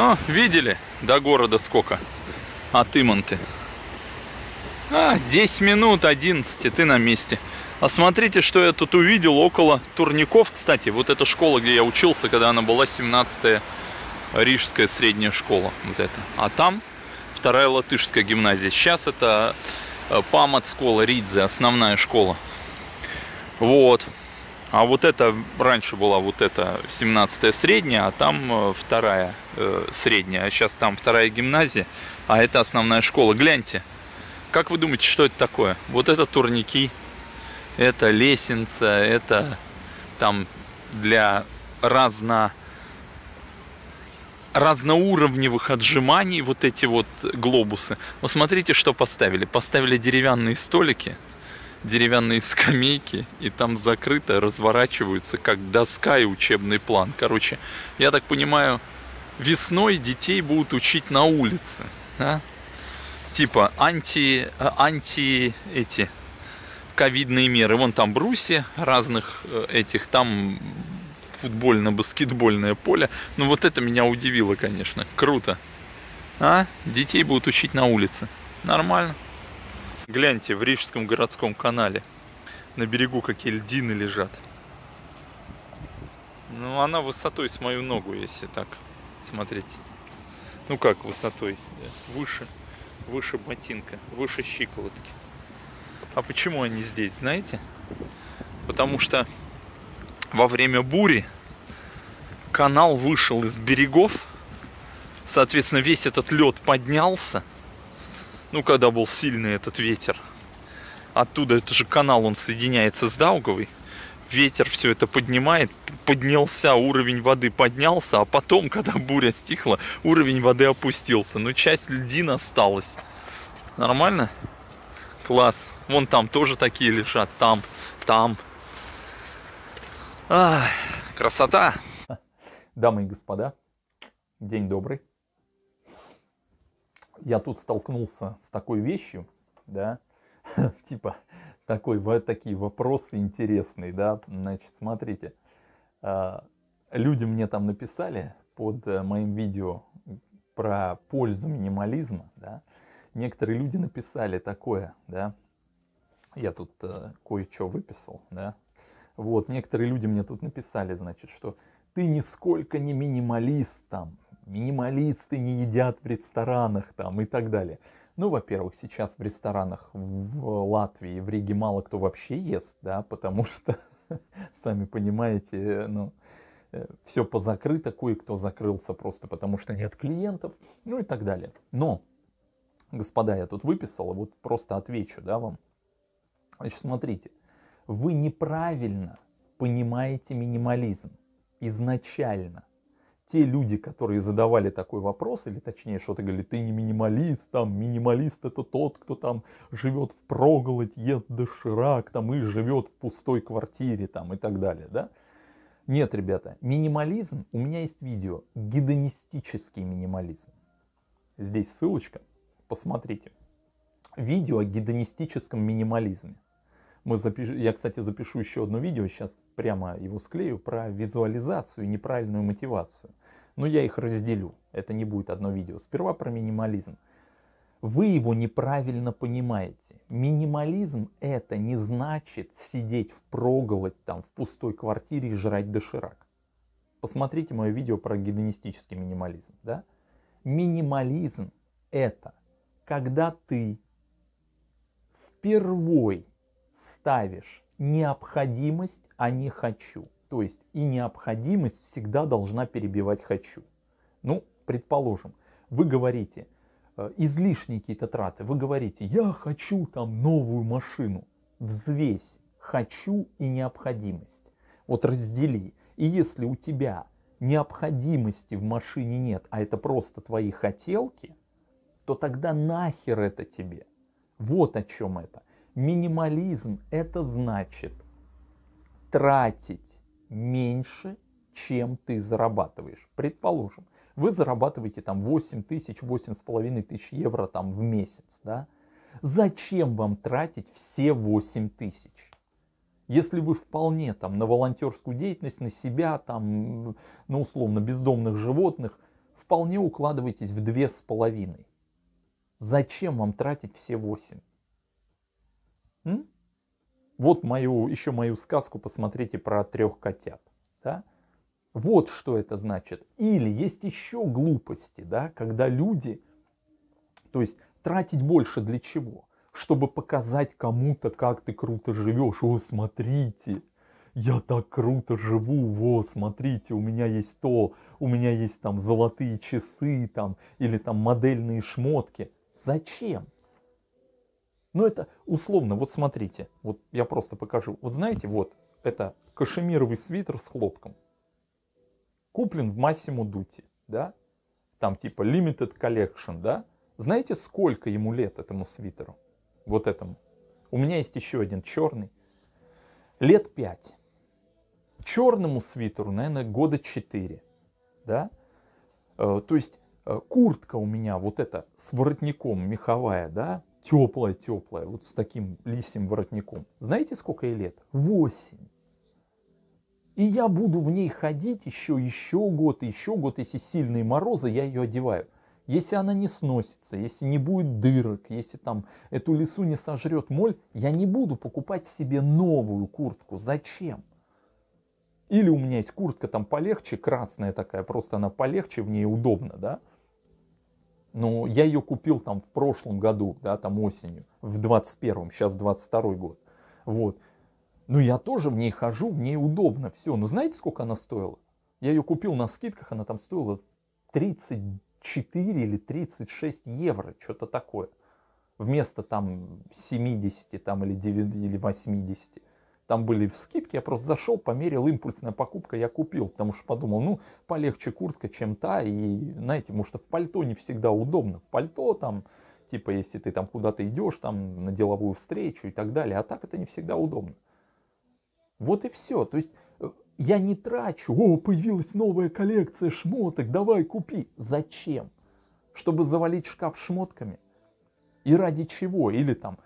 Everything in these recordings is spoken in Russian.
О, видели? До города сколько? От Имонты. А, 10 минут, 11, и ты на месте. А смотрите, что я тут увидел около турников. Кстати, вот эта школа, где я учился, когда она была 17-я Рижская средняя школа. Вот это. А там вторая латышская гимназия. Сейчас это э, Памат школа, Ридзе, основная школа. Вот. А вот это раньше была вот эта 17 средняя, а там э, вторая э, средняя. А сейчас там вторая гимназия, а это основная школа. Гляньте, как вы думаете, что это такое? Вот это турники, это лестница, это там для разно разноуровневых отжиманий вот эти вот глобусы. Посмотрите, что поставили. Поставили деревянные столики, деревянные скамейки, и там закрыто разворачиваются как доска и учебный план. Короче, я так понимаю, весной детей будут учить на улице. Да? Типа анти, э, анти эти ковидные меры. Вон там бруси разных э, этих, там футбольно-баскетбольное поле. Ну вот это меня удивило, конечно. Круто. А? Детей будут учить на улице. Нормально. Гляньте, в Рижском городском канале на берегу какие льдины лежат. Ну, она высотой с мою ногу, если так смотреть. Ну как высотой? Выше, выше ботинка, выше щиколотки. А почему они здесь, знаете? Потому что во время бури канал вышел из берегов, соответственно, весь этот лед поднялся, ну, когда был сильный этот ветер. Оттуда, это же канал, он соединяется с Дауговой. Ветер все это поднимает, поднялся, уровень воды поднялся, а потом, когда буря стихла, уровень воды опустился. Но ну, часть льдин осталась. Нормально? Класс. Вон там тоже такие лежат, там, там. Ах, красота! Дамы и господа, день добрый я тут столкнулся с такой вещью, да, типа такой, вот такие вопросы интересные, да, значит, смотрите, а, люди мне там написали под э, моим видео про пользу минимализма, да, некоторые люди написали такое, да, я тут э, кое-что выписал, да, вот, некоторые люди мне тут написали, значит, что ты нисколько не минималист там, минималисты не едят в ресторанах там и так далее. Ну, во-первых, сейчас в ресторанах в Латвии, в Риге мало кто вообще ест, да, потому что, сами понимаете, ну, э, все позакрыто, кое-кто закрылся просто потому, что нет клиентов, ну и так далее. Но, господа, я тут выписал, вот просто отвечу, да, вам. Значит, смотрите, вы неправильно понимаете минимализм изначально те люди, которые задавали такой вопрос, или точнее что-то говорили, ты не минималист, там минималист это тот, кто там живет в проголодь, ест доширак, там и живет в пустой квартире, там и так далее, да? Нет, ребята, минимализм, у меня есть видео, гедонистический минимализм. Здесь ссылочка, посмотрите. Видео о гедонистическом минимализме. Мы запиш... Я, кстати, запишу еще одно видео, сейчас прямо его склею, про визуализацию и неправильную мотивацию. Но я их разделю, это не будет одно видео. Сперва про минимализм. Вы его неправильно понимаете. Минимализм это не значит сидеть в проголодь там в пустой квартире и жрать доширак. Посмотрите мое видео про гедонистический минимализм. Да? Минимализм это когда ты впервой ставишь необходимость, а не хочу. То есть и необходимость всегда должна перебивать хочу. Ну, предположим, вы говорите, э, излишние какие-то траты, вы говорите, я хочу там новую машину. Взвесь хочу и необходимость. Вот раздели. И если у тебя необходимости в машине нет, а это просто твои хотелки, то тогда нахер это тебе? Вот о чем это. Минимализм это значит тратить меньше, чем ты зарабатываешь. Предположим, вы зарабатываете там 8 тысяч, 8 с половиной тысяч евро там в месяц, да? Зачем вам тратить все 8 тысяч? Если вы вполне там на волонтерскую деятельность, на себя, там, на ну, условно бездомных животных, вполне укладываетесь в две с половиной. Зачем вам тратить все 8? М? Вот мою, еще мою сказку посмотрите про трех котят. Да? Вот что это значит. Или есть еще глупости, да, когда люди, то есть тратить больше для чего? Чтобы показать кому-то, как ты круто живешь. О, смотрите, я так круто живу, во, смотрите, у меня есть то, у меня есть там золотые часы, там, или там модельные шмотки. Зачем? Но ну, это условно, вот смотрите, вот я просто покажу. Вот знаете, вот это кашемировый свитер с хлопком. Куплен в Массимо Дути, да? Там типа Limited Collection, да? Знаете, сколько ему лет этому свитеру? Вот этому. У меня есть еще один черный. Лет пять. Черному свитеру, наверное, года четыре, Да? Э, то есть э, куртка у меня вот эта с воротником меховая, да, теплая-теплая, вот с таким лисим воротником. Знаете, сколько ей лет? Восемь. И я буду в ней ходить еще, еще год, еще год, если сильные морозы, я ее одеваю. Если она не сносится, если не будет дырок, если там эту лису не сожрет моль, я не буду покупать себе новую куртку. Зачем? Или у меня есть куртка там полегче, красная такая, просто она полегче, в ней удобно, да? но ну, я ее купил там в прошлом году, да, там осенью, в 21-м, сейчас 22-й год. Вот. Ну, я тоже в ней хожу, в ней удобно, все. Но ну, знаете, сколько она стоила? Я ее купил на скидках, она там стоила 34 или 36 евро, что-то такое. Вместо там 70 там, или, 9, или 80. Там были в скидке, я просто зашел, померил, импульсная покупка, я купил, потому что подумал, ну, полегче куртка, чем та, и, знаете, потому что в пальто не всегда удобно, в пальто там, типа, если ты там куда-то идешь, там, на деловую встречу и так далее, а так это не всегда удобно. Вот и все, то есть э, я не трачу, о, появилась новая коллекция шмоток, давай купи. Зачем? Чтобы завалить шкаф шмотками? И ради чего? Или там,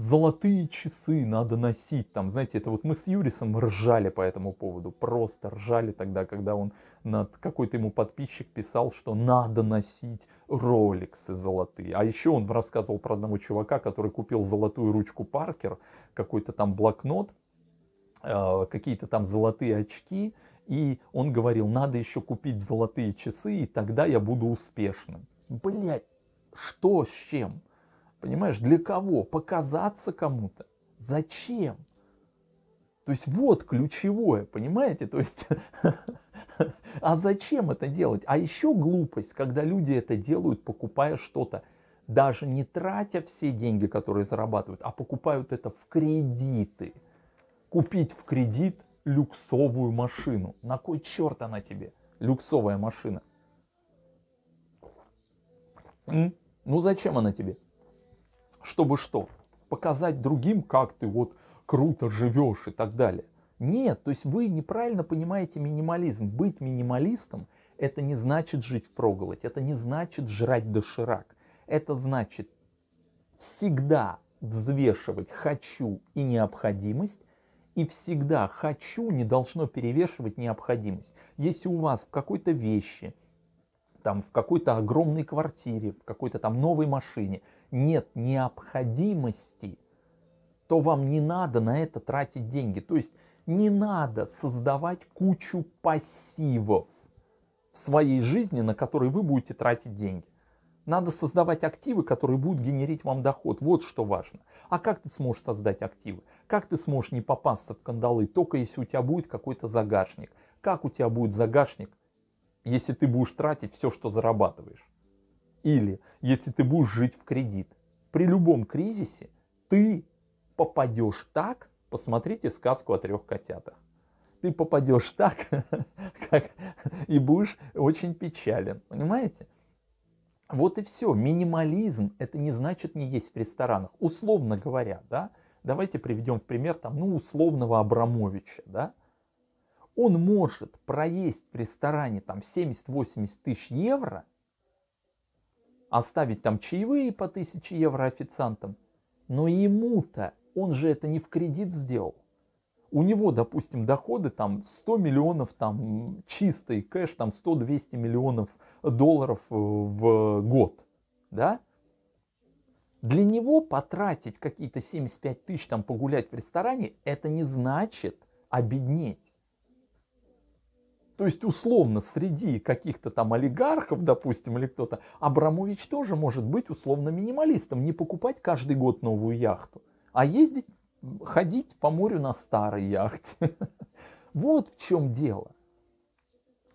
золотые часы надо носить. Там, знаете, это вот мы с Юрисом ржали по этому поводу. Просто ржали тогда, когда он над какой-то ему подписчик писал, что надо носить роликсы золотые. А еще он рассказывал про одного чувака, который купил золотую ручку Паркер, какой-то там блокнот, э, какие-то там золотые очки. И он говорил, надо еще купить золотые часы, и тогда я буду успешным. Блять, что с чем? Понимаешь, для кого? Показаться кому-то. Зачем? То есть вот ключевое, понимаете? То есть, а зачем это делать? А еще глупость, когда люди это делают, покупая что-то, даже не тратя все деньги, которые зарабатывают, а покупают это в кредиты. Купить в кредит люксовую машину. На кой черт она тебе, люксовая машина? Ну зачем она тебе? чтобы что? Показать другим, как ты вот круто живешь и так далее. Нет, то есть вы неправильно понимаете минимализм. Быть минималистом – это не значит жить в проголодь, это не значит жрать доширак. Это значит всегда взвешивать «хочу» и необходимость, и всегда «хочу» не должно перевешивать необходимость. Если у вас в какой-то вещи, там, в какой-то огромной квартире, в какой-то там новой машине – нет необходимости, то вам не надо на это тратить деньги. То есть не надо создавать кучу пассивов в своей жизни, на которые вы будете тратить деньги. Надо создавать активы, которые будут генерить вам доход. Вот что важно. А как ты сможешь создать активы? Как ты сможешь не попасться в кандалы, только если у тебя будет какой-то загашник? Как у тебя будет загашник, если ты будешь тратить все, что зарабатываешь? Или если ты будешь жить в кредит, при любом кризисе ты попадешь так, посмотрите сказку о трех котятах, ты попадешь так, как, и будешь очень печален, понимаете? Вот и все. Минимализм это не значит не есть в ресторанах. Условно говоря, да, давайте приведем в пример там, ну, условного Абрамовича, да, он может проесть в ресторане там 70-80 тысяч евро, оставить там чаевые по 1000 евро официантам. Но ему-то, он же это не в кредит сделал. У него, допустим, доходы там 100 миллионов, там чистый кэш, там 100-200 миллионов долларов э, в год, да? Для него потратить какие-то 75 тысяч, там погулять в ресторане, это не значит обеднеть. То есть, условно, среди каких-то там олигархов, допустим, или кто-то, Абрамович тоже может быть условно минималистом, не покупать каждый год новую яхту, а ездить, ходить по морю на старой яхте. Вот в чем дело.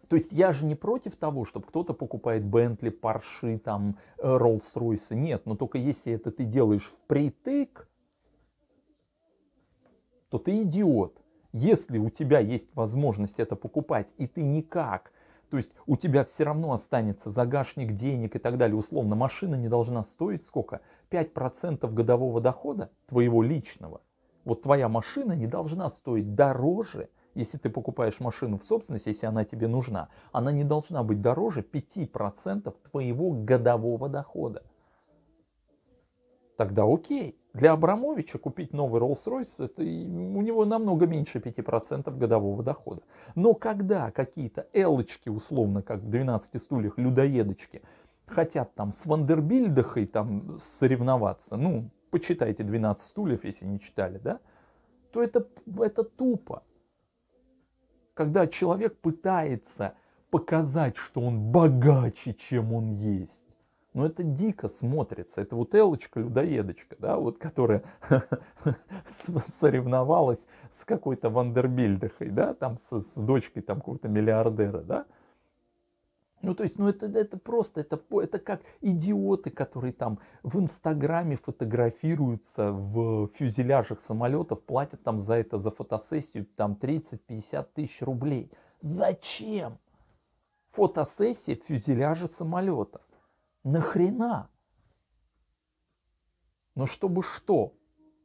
То есть я же не против того, чтобы кто-то покупает Бентли, Парши, там, э, Роллс-Ройсы. Нет, но только если это ты делаешь впритык, то ты идиот если у тебя есть возможность это покупать, и ты никак, то есть у тебя все равно останется загашник денег и так далее, условно, машина не должна стоить сколько? 5% годового дохода твоего личного. Вот твоя машина не должна стоить дороже, если ты покупаешь машину в собственность, если она тебе нужна, она не должна быть дороже 5% твоего годового дохода. Тогда окей. Для Абрамовича купить новый Rolls-Royce, это, у него намного меньше 5% годового дохода. Но когда какие-то элочки, условно, как в 12 стульях, людоедочки, хотят там с Вандербильдахой там соревноваться, ну, почитайте 12 стульев, если не читали, да, то это, это тупо. Когда человек пытается показать, что он богаче, чем он есть но это дико смотрится. Это вот Элочка-людоедочка, да, вот которая соревновалась с какой-то Вандербильдахой, да, там с, с дочкой там какого-то миллиардера, да. Ну, то есть, ну, это, это просто, это, это как идиоты, которые там в Инстаграме фотографируются в фюзеляжах самолетов, платят там за это, за фотосессию, там 30-50 тысяч рублей. Зачем? Фотосессия фюзеляжа самолета. Нахрена? Но ну, чтобы что?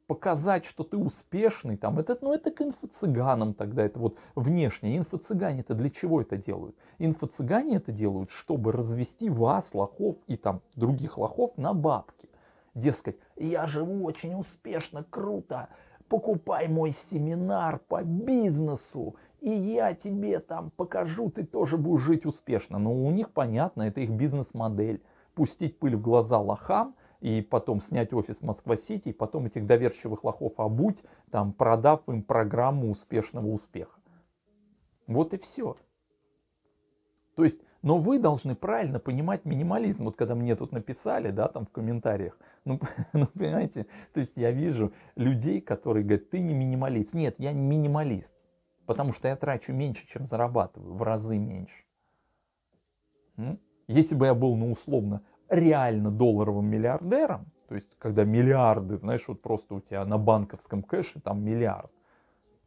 Показать, что ты успешный, там, это, ну это к инфо-цыганам тогда, это вот внешне. Инфо-цыгане это для чего это делают? Инфо-цыгане это делают, чтобы развести вас, лохов и там других лохов на бабки. Дескать, я живу очень успешно, круто, покупай мой семинар по бизнесу, и я тебе там покажу, ты тоже будешь жить успешно. Но у них, понятно, это их бизнес-модель пустить пыль в глаза лохам, и потом снять офис Москва-Сити, и потом этих доверчивых лохов обуть, там, продав им программу успешного успеха. Вот и все. То есть, но вы должны правильно понимать минимализм. Вот когда мне тут написали, да, там в комментариях, ну, ну понимаете, то есть я вижу людей, которые говорят, ты не минималист. Нет, я не минималист, потому что я трачу меньше, чем зарабатываю, в разы меньше. Если бы я был, ну, условно, реально долларовым миллиардером, то есть когда миллиарды, знаешь, вот просто у тебя на банковском кэше там миллиард,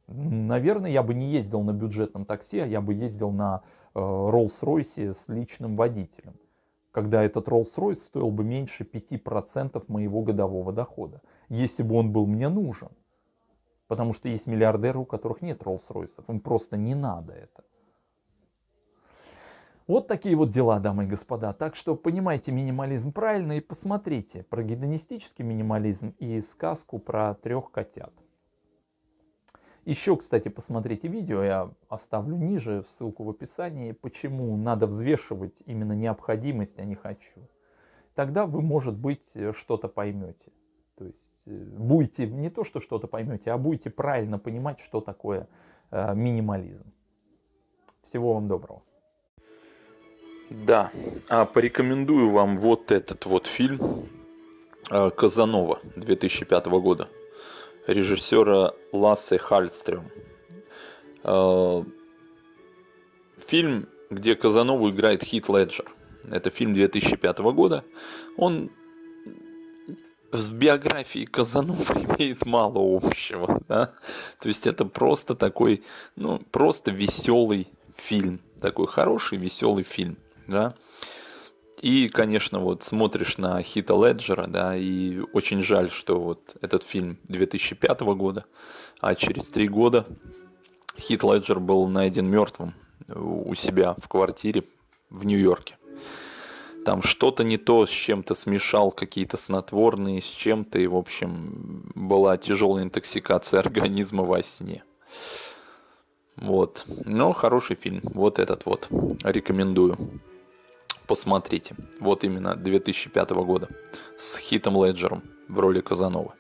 наверное, я бы не ездил на бюджетном такси, а я бы ездил на э, Rolls-Royce с личным водителем, когда этот Rolls-Royce стоил бы меньше 5% моего годового дохода, если бы он был мне нужен. Потому что есть миллиардеры, у которых нет Rolls-Royce, им просто не надо это. Вот такие вот дела, дамы и господа. Так что понимайте минимализм правильно и посмотрите про гедонистический минимализм и сказку про трех котят. Еще, кстати, посмотрите видео, я оставлю ниже ссылку в описании, почему надо взвешивать именно необходимость, а не хочу. Тогда вы, может быть, э, что-то поймете. То есть э, будете не то, что что-то поймете, а будете правильно понимать, что такое э, минимализм. Всего вам доброго. Да, а порекомендую вам вот этот вот фильм э, Казанова 2005 года режиссера Лассе Хальстрем. Э, фильм, где Казанову играет Хит Леджер. Это фильм 2005 года. Он с биографией Казанова имеет мало общего. Да? То есть это просто такой, ну, просто веселый фильм. Такой хороший, веселый фильм да. И, конечно, вот смотришь на Хита Леджера, да, и очень жаль, что вот этот фильм 2005 года, а через три года Хит Леджер был найден мертвым у себя в квартире в Нью-Йорке. Там что-то не то, с чем-то смешал какие-то снотворные, с чем-то, и, в общем, была тяжелая интоксикация организма во сне. Вот. Но хороший фильм. Вот этот вот. Рекомендую посмотрите. Вот именно 2005 года с Хитом Леджером в роли Казанова.